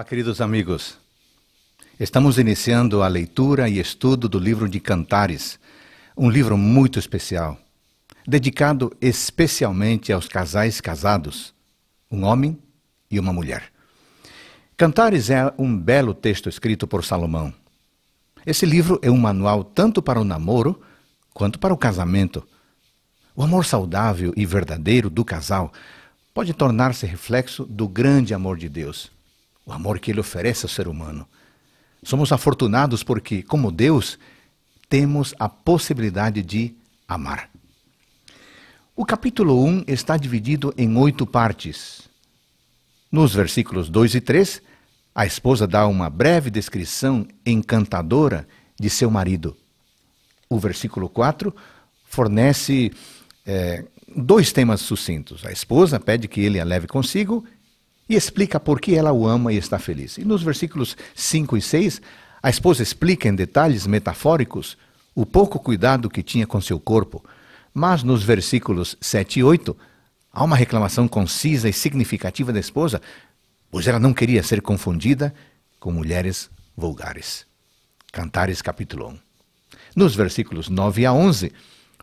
Olá, queridos amigos. Estamos iniciando a leitura e estudo do livro de Cantares, um livro muito especial, dedicado especialmente aos casais casados, um homem e uma mulher. Cantares é um belo texto escrito por Salomão. Esse livro é um manual tanto para o namoro quanto para o casamento. O amor saudável e verdadeiro do casal pode tornar-se reflexo do grande amor de Deus o amor que ele oferece ao ser humano. Somos afortunados porque, como Deus, temos a possibilidade de amar. O capítulo 1 está dividido em oito partes. Nos versículos 2 e 3, a esposa dá uma breve descrição encantadora de seu marido. O versículo 4 fornece é, dois temas sucintos. A esposa pede que ele a leve consigo e explica por que ela o ama e está feliz. E nos versículos 5 e 6, a esposa explica em detalhes metafóricos o pouco cuidado que tinha com seu corpo. Mas nos versículos 7 e 8, há uma reclamação concisa e significativa da esposa, pois ela não queria ser confundida com mulheres vulgares. Cantares capítulo 1. Nos versículos 9 a 11,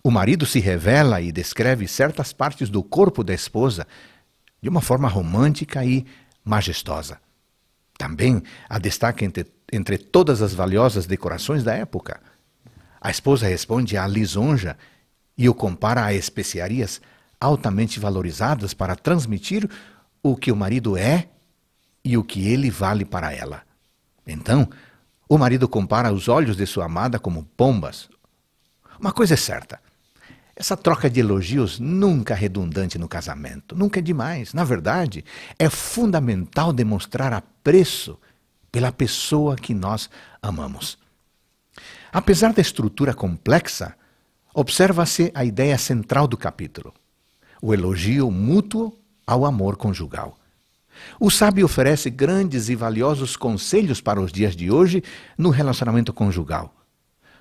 o marido se revela e descreve certas partes do corpo da esposa de uma forma romântica e majestosa. Também há destaque entre, entre todas as valiosas decorações da época. A esposa responde à lisonja e o compara a especiarias altamente valorizadas para transmitir o que o marido é e o que ele vale para ela. Então, o marido compara os olhos de sua amada como pombas. Uma coisa é certa: essa troca de elogios nunca é redundante no casamento, nunca é demais. Na verdade, é fundamental demonstrar apreço pela pessoa que nós amamos. Apesar da estrutura complexa, observa-se a ideia central do capítulo: o elogio mútuo ao amor conjugal. O sábio oferece grandes e valiosos conselhos para os dias de hoje no relacionamento conjugal.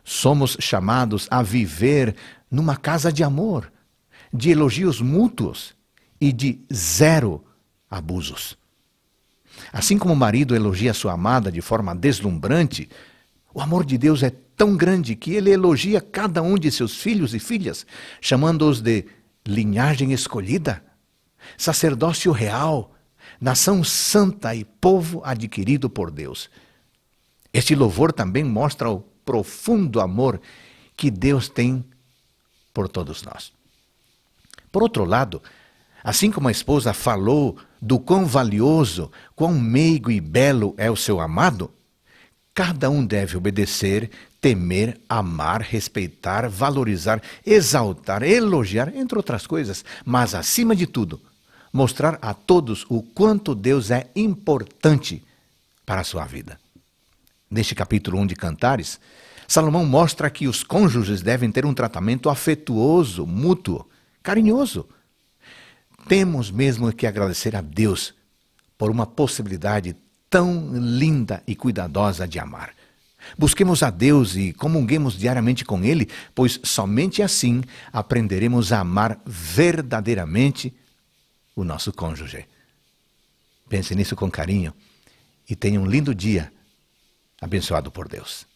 Somos chamados a viver numa casa de amor, de elogios mútuos e de zero abusos. Assim como o marido elogia sua amada de forma deslumbrante, o amor de Deus é tão grande que ele elogia cada um de seus filhos e filhas, chamando-os de linhagem escolhida, sacerdócio real, nação santa e povo adquirido por Deus. Este louvor também mostra o profundo amor que Deus tem por todos nós. Por outro lado, assim como a esposa falou do quão valioso, quão meigo e belo é o seu amado, cada um deve obedecer, temer, amar, respeitar, valorizar, exaltar, elogiar, entre outras coisas, mas acima de tudo, mostrar a todos o quanto Deus é importante para a sua vida neste capítulo 1 de Cantares, Salomão mostra que os cônjuges devem ter um tratamento afetuoso, mútuo, carinhoso. Temos mesmo que agradecer a Deus por uma possibilidade tão linda e cuidadosa de amar. Busquemos a Deus e comunguemos diariamente com Ele, pois somente assim aprenderemos a amar verdadeiramente o nosso cônjuge. Pense nisso com carinho e tenha um lindo dia abençoado por Deus.